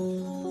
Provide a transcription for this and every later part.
Thank mm. you.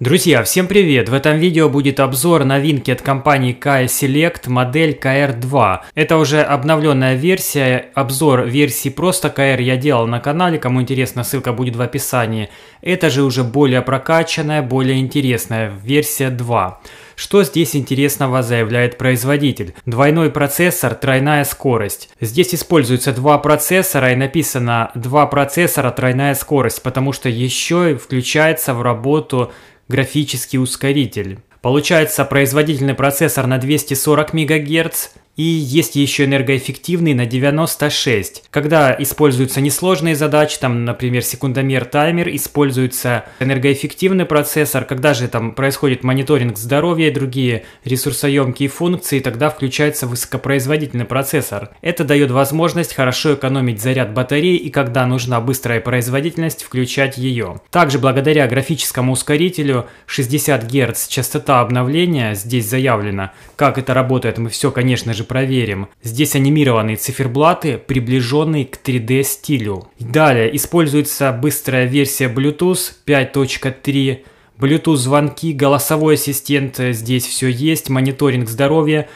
Друзья, всем привет! В этом видео будет обзор новинки от компании KAI Select модель KR2. Это уже обновленная версия, обзор версии просто KR я делал на канале, кому интересно, ссылка будет в описании. Это же уже более прокачанная, более интересная версия 2. Что здесь интересного заявляет производитель? Двойной процессор, тройная скорость. Здесь используются два процессора и написано два процессора, тройная скорость, потому что еще включается в работу графический ускоритель. Получается производительный процессор на 240 МГц и есть еще энергоэффективный на 96, когда используются несложные задачи, там, например, секундомер, таймер, используется энергоэффективный процессор, когда же там происходит мониторинг здоровья и другие ресурсоемкие функции, тогда включается высокопроизводительный процессор. Это дает возможность хорошо экономить заряд батареи и когда нужна быстрая производительность, включать ее. Также благодаря графическому ускорителю 60 Гц частота обновления здесь заявлена. Как это работает, мы все, конечно же, проверим. Здесь анимированные циферблаты, приближенные к 3D стилю. Далее используется быстрая версия Bluetooth 5.3. Bluetooth звонки, голосовой ассистент, здесь все есть, мониторинг здоровья,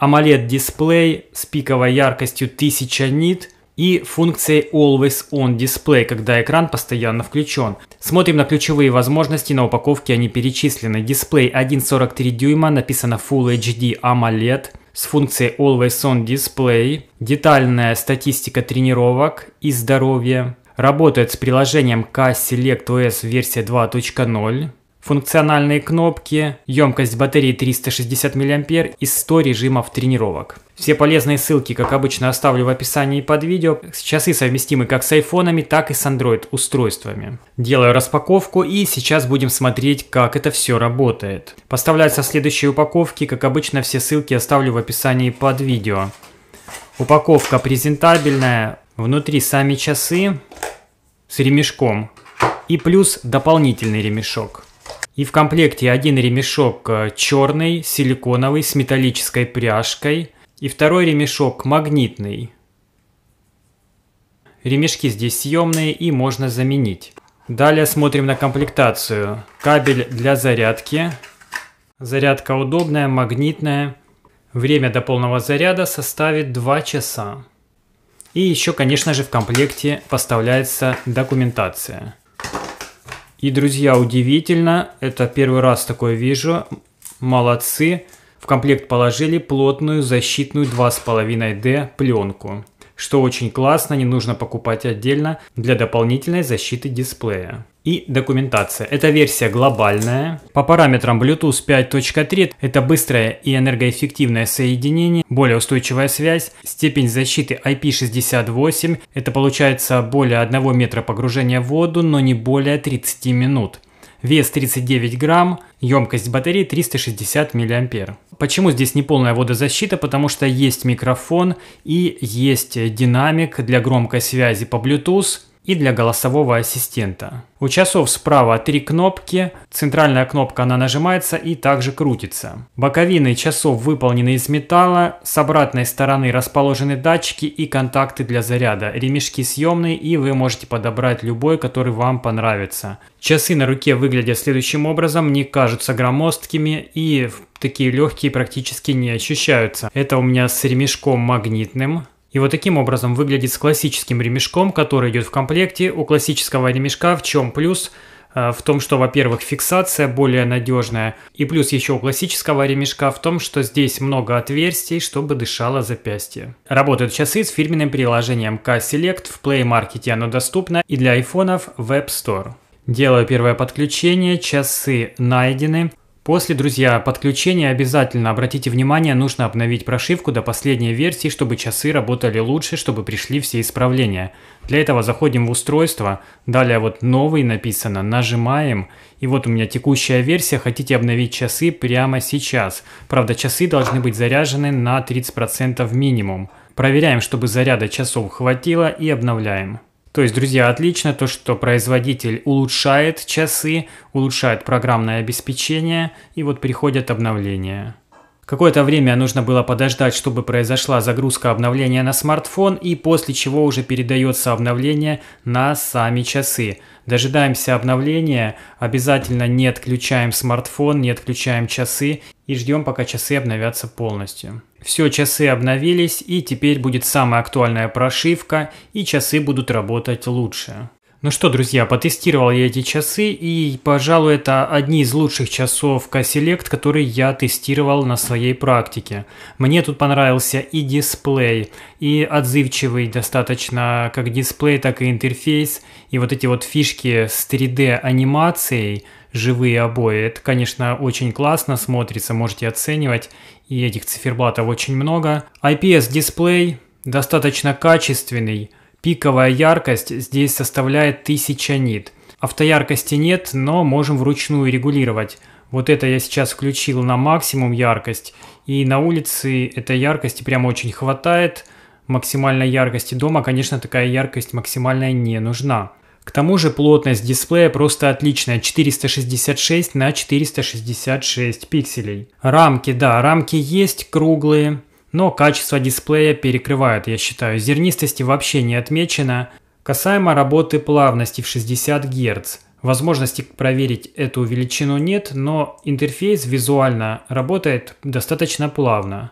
AMOLED дисплей с пиковой яркостью 1000 нит и функцией Always On Display, когда экран постоянно включен. Смотрим на ключевые возможности, на упаковке они перечислены. Дисплей 1,43 дюйма, написано Full HD AMOLED, с функцией Always On Display, детальная статистика тренировок и здоровья, работает с приложением K-Select OS версия 2.0, функциональные кнопки, емкость батареи 360 мА и 100 режимов тренировок. Все полезные ссылки, как обычно, оставлю в описании под видео. Часы совместимы как с айфонами, так и с Android устройствами. Делаю распаковку и сейчас будем смотреть, как это все работает. Поставляются следующие упаковки, как обычно, все ссылки оставлю в описании под видео. Упаковка презентабельная, внутри сами часы с ремешком и плюс дополнительный ремешок. И в комплекте один ремешок э, черный, силиконовый, с металлической пряжкой. И второй ремешок магнитный. Ремешки здесь съемные и можно заменить. Далее смотрим на комплектацию. Кабель для зарядки. Зарядка удобная, магнитная. Время до полного заряда составит 2 часа. И еще, конечно же, в комплекте поставляется документация. И, друзья, удивительно, это первый раз такое вижу. Молодцы. В комплект положили плотную защитную 2,5D пленку что очень классно, не нужно покупать отдельно для дополнительной защиты дисплея. И документация. Эта версия глобальная. По параметрам Bluetooth 5.3 это быстрое и энергоэффективное соединение, более устойчивая связь, степень защиты IP68, это получается более 1 метра погружения в воду, но не более 30 минут вес 39 грамм, емкость батареи 360 мА. Почему здесь не полная водозащита? Потому что есть микрофон и есть динамик для громкой связи по Bluetooth – и для голосового ассистента. У часов справа три кнопки, центральная кнопка она нажимается и также крутится. Боковины часов выполнены из металла, с обратной стороны расположены датчики и контакты для заряда, ремешки съемные и вы можете подобрать любой, который вам понравится. Часы на руке выглядят следующим образом, не кажутся громоздкими и такие легкие практически не ощущаются. Это у меня с ремешком магнитным, и вот таким образом выглядит с классическим ремешком, который идет в комплекте. У классического ремешка в чем плюс? Э, в том, что, во-первых, фиксация более надежная, и плюс еще у классического ремешка в том, что здесь много отверстий, чтобы дышало запястье. Работают часы с фирменным приложением K-Select, в Play Market оно доступно и для айфонов в App Store. Делаю первое подключение, часы найдены. После, друзья, подключения обязательно обратите внимание, нужно обновить прошивку до последней версии, чтобы часы работали лучше, чтобы пришли все исправления. Для этого заходим в устройство, далее вот новый написано, нажимаем, и вот у меня текущая версия, хотите обновить часы прямо сейчас. Правда, часы должны быть заряжены на 30% минимум. Проверяем, чтобы заряда часов хватило и обновляем. То есть, друзья, отлично то, что производитель улучшает часы, улучшает программное обеспечение и вот приходят обновления. Какое-то время нужно было подождать, чтобы произошла загрузка обновления на смартфон, и после чего уже передается обновление на сами часы. Дожидаемся обновления, обязательно не отключаем смартфон, не отключаем часы и ждем, пока часы обновятся полностью. Все, часы обновились, и теперь будет самая актуальная прошивка, и часы будут работать лучше. Ну что, друзья, потестировал я эти часы, и, пожалуй, это одни из лучших часов K-Select, которые я тестировал на своей практике. Мне тут понравился и дисплей, и отзывчивый достаточно как дисплей, так и интерфейс, и вот эти вот фишки с 3D-анимацией, живые обои. Это, конечно, очень классно смотрится, можете оценивать, и этих циферблатов очень много. IPS-дисплей достаточно качественный, Пиковая яркость здесь составляет 1000 нит. Автояркости нет, но можем вручную регулировать. Вот это я сейчас включил на максимум яркость. И на улице этой яркости прям очень хватает максимальной яркости. Дома, конечно, такая яркость максимальная не нужна. К тому же плотность дисплея просто отличная, 466 на 466 пикселей. Рамки, да, рамки есть круглые, но качество дисплея перекрывает, я считаю. Зернистости вообще не отмечено. Касаемо работы плавности в 60 Гц. Возможности проверить эту величину нет, но интерфейс визуально работает достаточно плавно.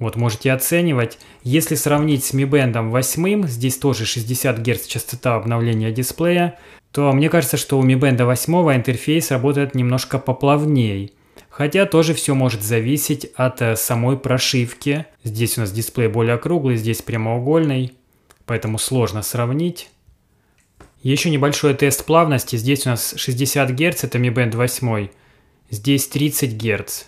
Вот можете оценивать. Если сравнить с Mi Band 8, здесь тоже 60 Гц частота обновления дисплея, то мне кажется, что у Mi Band 8 интерфейс работает немножко поплавнее. Хотя тоже все может зависеть от э, самой прошивки. Здесь у нас дисплей более круглый, здесь прямоугольный, поэтому сложно сравнить. Еще небольшой тест плавности. Здесь у нас 60 Гц, это Mi Band 8. Здесь 30 Гц.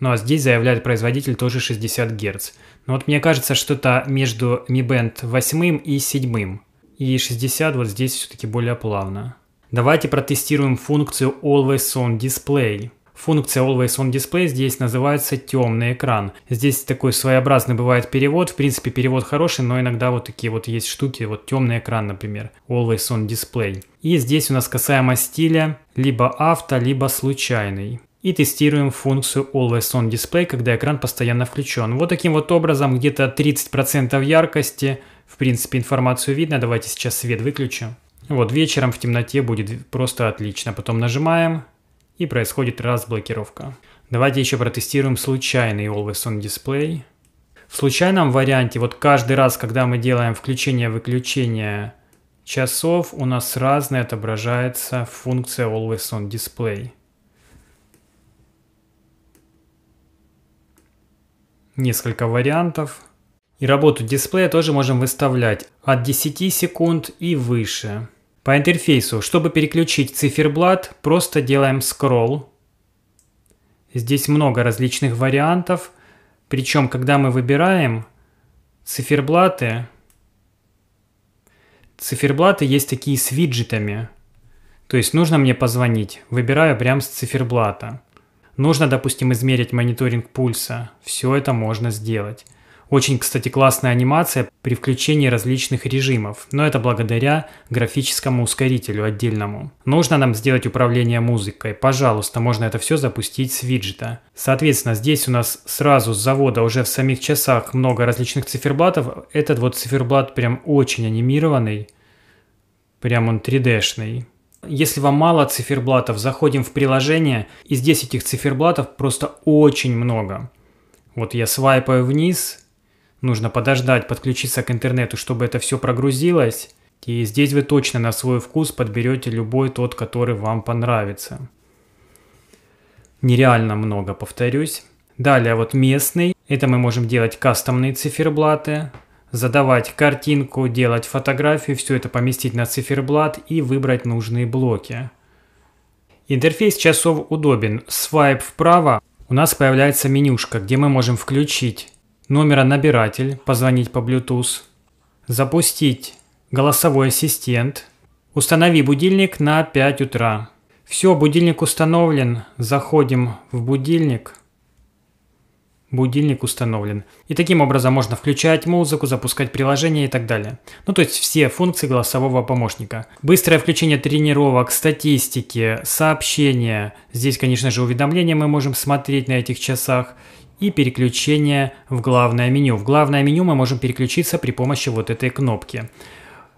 Ну а здесь заявляет производитель тоже 60 Гц. Но вот мне кажется, что-то между Mi Band 8 и 7. И 60 вот здесь все-таки более плавно. Давайте протестируем функцию Always On Display. Функция Always On Display здесь называется темный экран. Здесь такой своеобразный бывает перевод. В принципе, перевод хороший, но иногда вот такие вот есть штуки. Вот темный экран, например. Always On Display. И здесь у нас касаемо стиля либо авто, либо случайный. И тестируем функцию Always On Display, когда экран постоянно включен. Вот таким вот образом, где-то 30% яркости. В принципе, информацию видно. Давайте сейчас свет выключу. Вот вечером в темноте будет просто отлично. Потом нажимаем и происходит разблокировка. Давайте еще протестируем случайный Always On Display. В случайном варианте, вот каждый раз, когда мы делаем включение-выключение часов, у нас разное отображается функция Always On Display. Несколько вариантов. И работу дисплея тоже можем выставлять от 10 секунд и выше. По интерфейсу, чтобы переключить циферблат, просто делаем скролл. Здесь много различных вариантов, причем когда мы выбираем циферблаты, циферблаты есть такие с виджетами. То есть нужно мне позвонить, выбираю прямо с циферблата. Нужно, допустим, измерить мониторинг пульса. Все это можно сделать. Очень, кстати, классная анимация при включении различных режимов, но это благодаря графическому ускорителю отдельному. Нужно нам сделать управление музыкой, пожалуйста, можно это все запустить с виджета. Соответственно, здесь у нас сразу с завода уже в самих часах много различных циферблатов. Этот вот циферблат прям очень анимированный, прям он 3D-шный. Если вам мало циферблатов, заходим в приложение, и здесь этих циферблатов просто очень много. Вот я свайпаю вниз, Нужно подождать, подключиться к интернету, чтобы это все прогрузилось. И здесь вы точно на свой вкус подберете любой тот, который вам понравится. Нереально много, повторюсь. Далее вот местный. Это мы можем делать кастомные циферблаты, задавать картинку, делать фотографию, все это поместить на циферблат и выбрать нужные блоки. Интерфейс часов удобен. Свайп вправо у нас появляется менюшка, где мы можем включить номера набиратель, позвонить по Bluetooth, запустить голосовой ассистент, установи будильник на 5 утра. Все, будильник установлен, заходим в будильник. Будильник установлен. И таким образом можно включать музыку, запускать приложение и так далее. Ну то есть все функции голосового помощника. Быстрое включение тренировок, статистики, сообщения. Здесь, конечно же, уведомления мы можем смотреть на этих часах и переключение в главное меню. В главное меню мы можем переключиться при помощи вот этой кнопки.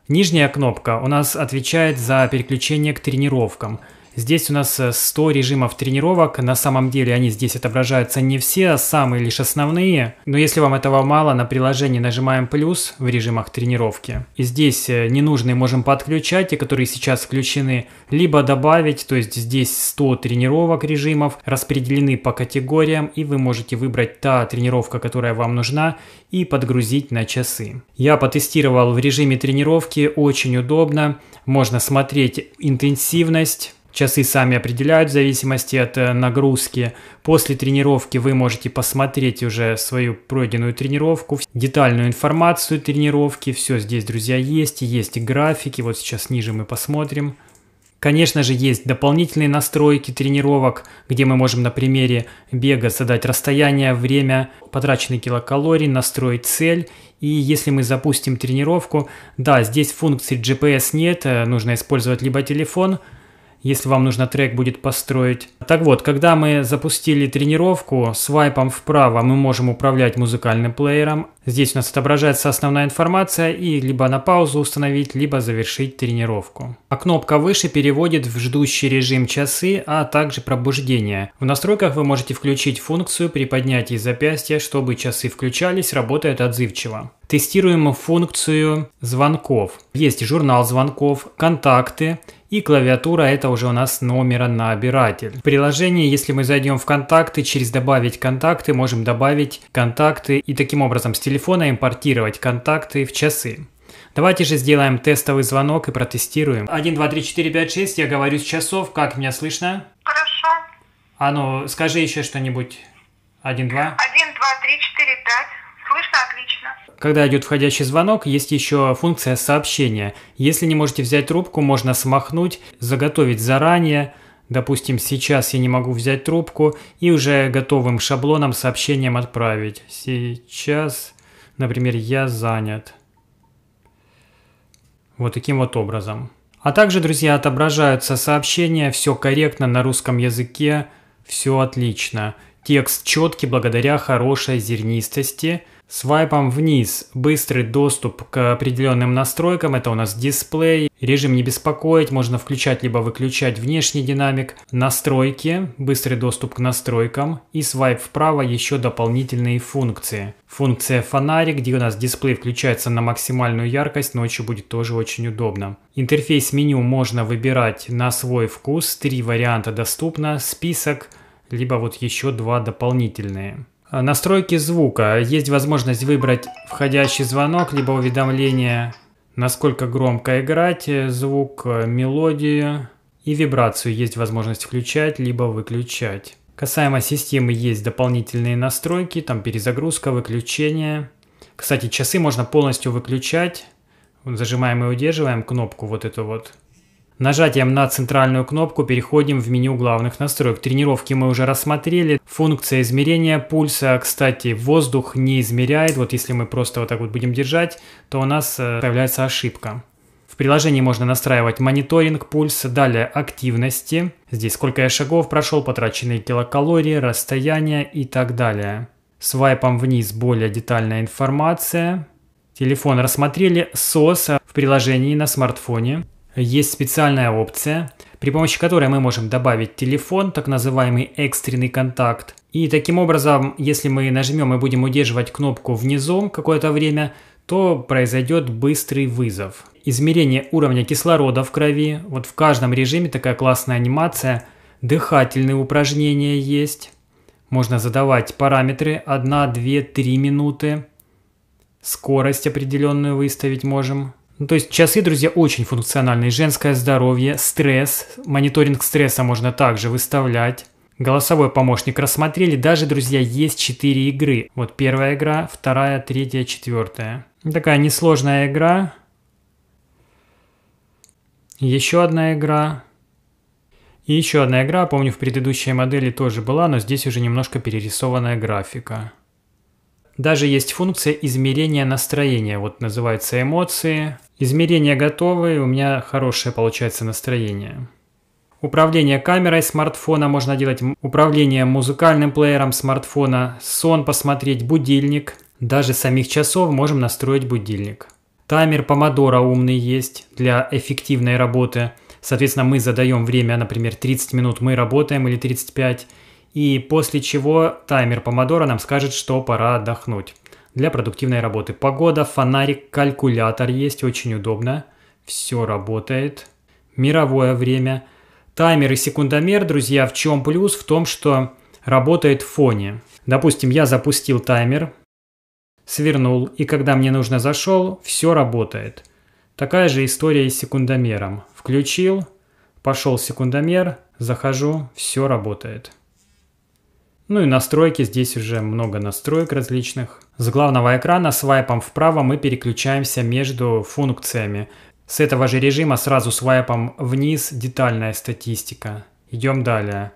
Нижняя кнопка у нас отвечает за переключение к тренировкам – Здесь у нас 100 э, режимов тренировок. На самом деле они здесь отображаются не все, а самые лишь основные. Но если вам этого мало, на приложении нажимаем плюс в режимах тренировки. И здесь э, ненужные можем подключать, те, которые сейчас включены, либо добавить, то есть здесь 100 тренировок режимов распределены по категориям, и вы можете выбрать та тренировка, которая вам нужна, и подгрузить на часы. Я потестировал в режиме тренировки, очень удобно. Можно смотреть интенсивность, Часы сами определяют в зависимости от э, нагрузки. После тренировки вы можете посмотреть уже свою пройденную тренировку, детальную информацию тренировки. Все здесь, друзья, есть. Есть графики. Вот сейчас ниже мы посмотрим. Конечно же, есть дополнительные настройки тренировок, где мы можем на примере бега задать расстояние, время, потраченные килокалории, настроить цель. И если мы запустим тренировку, да, здесь функции GPS нет, э, нужно использовать либо телефон – если вам нужно трек будет построить. Так вот, когда мы запустили тренировку, свайпом вправо мы можем управлять музыкальным плеером, Здесь у нас отображается основная информация и либо на паузу установить, либо завершить тренировку. А кнопка выше переводит в ждущий режим часы, а также пробуждение. В настройках вы можете включить функцию при поднятии запястья, чтобы часы включались, работает отзывчиво. Тестируем функцию звонков. Есть журнал звонков, контакты и клавиатура это уже у нас номера на обиратель. В приложении, если мы зайдем в контакты, через добавить контакты можем добавить контакты и таким образом стилизовать телефона импортировать контакты в часы. Давайте же сделаем тестовый звонок и протестируем. 1, 2, 3, 4, 5, 6. Я говорю с часов. Как меня слышно? Хорошо. А ну, скажи еще что-нибудь. 1, 2. 1, 2, 3, 4, 5. Слышно отлично. Когда идет входящий звонок, есть еще функция сообщения. Если не можете взять трубку, можно смахнуть, заготовить заранее. Допустим, сейчас я не могу взять трубку и уже готовым шаблоном сообщением отправить. Сейчас Например, я занят. Вот таким вот образом. А также, друзья, отображаются сообщения, все корректно на русском языке, все отлично. Текст четкий благодаря хорошей зернистости Свайпом вниз быстрый доступ к определенным настройкам, это у нас дисплей, режим не беспокоить, можно включать либо выключать внешний динамик, настройки, быстрый доступ к настройкам и свайп вправо еще дополнительные функции. Функция фонарик, где у нас дисплей включается на максимальную яркость, ночью будет тоже очень удобно. Интерфейс меню можно выбирать на свой вкус, три варианта доступно, список, либо вот еще два дополнительные. А, настройки звука. Есть возможность выбрать входящий звонок, либо уведомление, насколько громко играть, э, звук, э, мелодию и вибрацию есть возможность включать, либо выключать. Касаемо системы есть дополнительные настройки, там перезагрузка, выключение. Кстати, часы можно полностью выключать. Зажимаем и удерживаем кнопку вот эту вот Нажатием на центральную кнопку переходим в меню главных настроек. Тренировки мы уже рассмотрели. Функция измерения пульса. Кстати, воздух не измеряет. Вот если мы просто вот так вот будем держать, то у нас э, появляется ошибка. В приложении можно настраивать мониторинг пульса, далее активности. Здесь сколько я шагов прошел, потраченные килокалории, расстояние и так далее. Свайпом вниз более детальная информация. Телефон рассмотрели, SOS в приложении на смартфоне есть специальная опция, при помощи которой мы можем добавить телефон, так называемый экстренный контакт. И таким образом, если мы нажмем и будем удерживать кнопку внизу какое-то время, то произойдет быстрый вызов. Измерение уровня кислорода в крови. Вот в каждом режиме такая классная анимация. Дыхательные упражнения есть. Можно задавать параметры 1, 2, 3 минуты. Скорость определенную выставить можем. Ну, то есть часы, друзья, очень функциональные. Женское здоровье, стресс, мониторинг стресса можно также выставлять. Голосовой помощник рассмотрели. Даже, друзья, есть 4 игры. Вот первая игра, вторая, третья, четвертая. Такая несложная игра. Еще одна игра. И еще одна игра, помню, в предыдущей модели тоже была, но здесь уже немножко перерисованная графика. Даже есть функция измерения настроения, вот называется эмоции. Измерения готовы, у меня хорошее получается настроение. Управление камерой смартфона можно делать, управление музыкальным плеером смартфона, сон посмотреть, будильник. Даже самих часов можем настроить будильник. Таймер помодора умный есть для эффективной работы. Соответственно, мы задаем время, например, 30 минут мы работаем или 35, и после чего таймер помодора нам скажет, что пора отдохнуть для продуктивной работы. Погода, фонарик, калькулятор есть, очень удобно. Все работает. Мировое время. Таймер и секундомер, друзья, в чем плюс? В том, что работает в фоне. Допустим, я запустил таймер, свернул, и когда мне нужно зашел, все работает. Такая же история и с секундомером. Включил, пошел секундомер, захожу, все работает. Ну и настройки, здесь уже много настроек различных. С главного экрана свайпом вправо мы переключаемся между функциями. С этого же режима сразу свайпом вниз детальная статистика. Идем далее.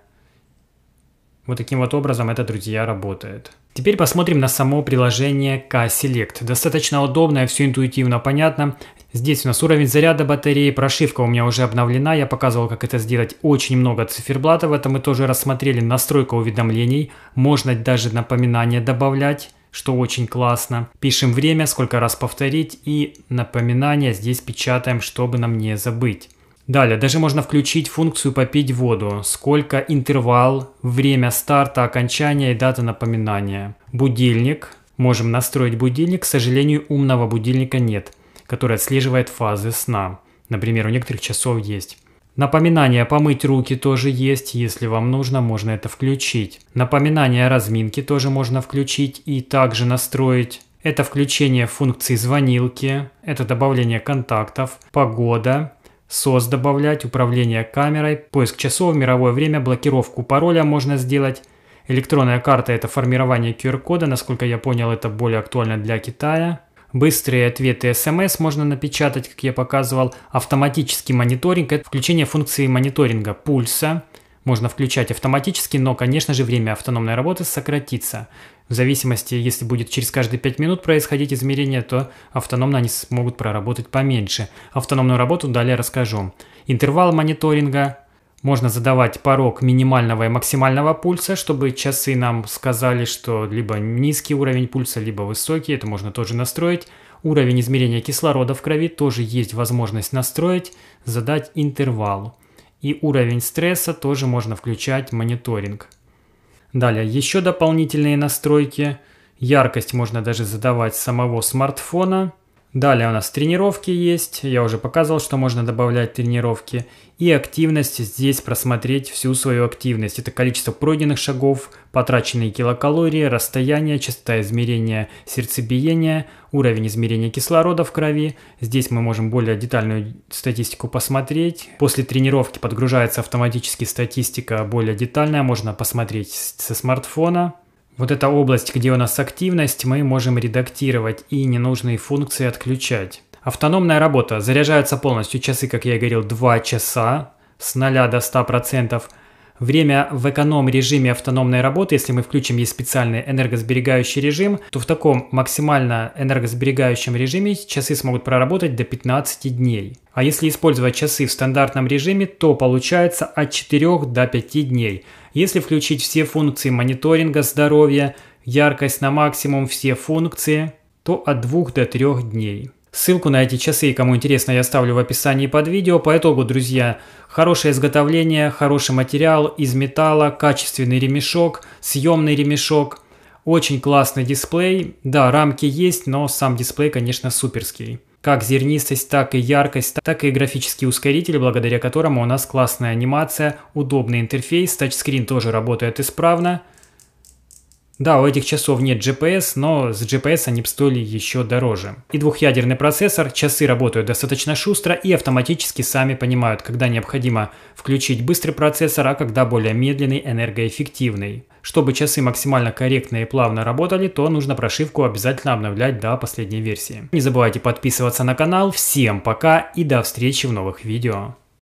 Вот таким вот образом это, друзья, работает. Теперь посмотрим на само приложение K-Select. Достаточно удобное, все интуитивно понятно. Здесь у нас уровень заряда батареи, прошивка у меня уже обновлена, я показывал, как это сделать. Очень много циферблатов, это мы тоже рассмотрели. Настройка уведомлений, можно даже напоминания добавлять что очень классно. Пишем время, сколько раз повторить и напоминания здесь печатаем, чтобы нам не забыть. Далее, даже можно включить функцию «Попить воду», сколько интервал, время старта, окончания и дата напоминания. Будильник. Можем настроить будильник, к сожалению, умного будильника нет, который отслеживает фазы сна. Например, у некоторых часов есть. Напоминание помыть руки тоже есть, если вам нужно, можно это включить. Напоминание о разминке тоже можно включить и также настроить. Это включение функции звонилки, это добавление контактов, погода, SOS добавлять, управление камерой, поиск часов, мировое время, блокировку пароля можно сделать. Электронная карта – это формирование QR-кода, насколько я понял, это более актуально для Китая. Быстрые ответы SMS можно напечатать, как я показывал. Автоматический мониторинг – это включение функции мониторинга пульса – можно включать автоматически, но, конечно же, время автономной работы сократится. В зависимости, если будет через каждые 5 минут происходить измерение, то автономно они смогут проработать поменьше. Автономную работу далее расскажу. Интервал мониторинга. Можно задавать порог минимального и максимального пульса, чтобы часы нам сказали, что либо низкий уровень пульса, либо высокий. Это можно тоже настроить. Уровень измерения кислорода в крови тоже есть возможность настроить, задать интервал и уровень стресса тоже можно включать мониторинг. Далее еще дополнительные настройки. Яркость можно даже задавать с самого смартфона – Далее у нас тренировки есть, я уже показывал, что можно добавлять тренировки. И активность, здесь просмотреть всю свою активность. Это количество пройденных шагов, потраченные килокалории, расстояние, частота измерения сердцебиения, уровень измерения кислорода в крови. Здесь мы можем более детальную статистику посмотреть. После тренировки подгружается автоматически статистика более детальная, можно посмотреть со смартфона. Вот эта область, где у нас активность, мы можем редактировать и ненужные функции отключать. Автономная работа. заряжается полностью часы, как я и говорил, 2 часа с 0 до 100%. Время в эконом-режиме автономной работы, если мы включим ей специальный энергосберегающий режим, то в таком максимально энергосберегающем режиме часы смогут проработать до 15 дней. А если использовать часы в стандартном режиме, то получается от 4 до 5 дней. Если включить все функции мониторинга здоровья, яркость на максимум, все функции, то от 2 до 3 дней. Ссылку на эти часы, кому интересно, я оставлю в описании под видео. По итогу, друзья, хорошее изготовление, хороший материал из металла, качественный ремешок, съемный ремешок, очень классный дисплей. Да, рамки есть, но сам дисплей, конечно, суперский. Как зернистость, так и яркость, так и графический ускоритель, благодаря которому у нас классная анимация, удобный интерфейс, тачскрин тоже работает исправно. Да, у этих часов нет GPS, но с GPS они бы стоили еще дороже. И двухъядерный процессор, часы работают достаточно шустро и автоматически сами понимают, когда необходимо включить быстрый процессор, а когда более медленный, энергоэффективный. Чтобы часы максимально корректно и плавно работали, то нужно прошивку обязательно обновлять до последней версии. Не забывайте подписываться на канал. Всем пока и до встречи в новых видео.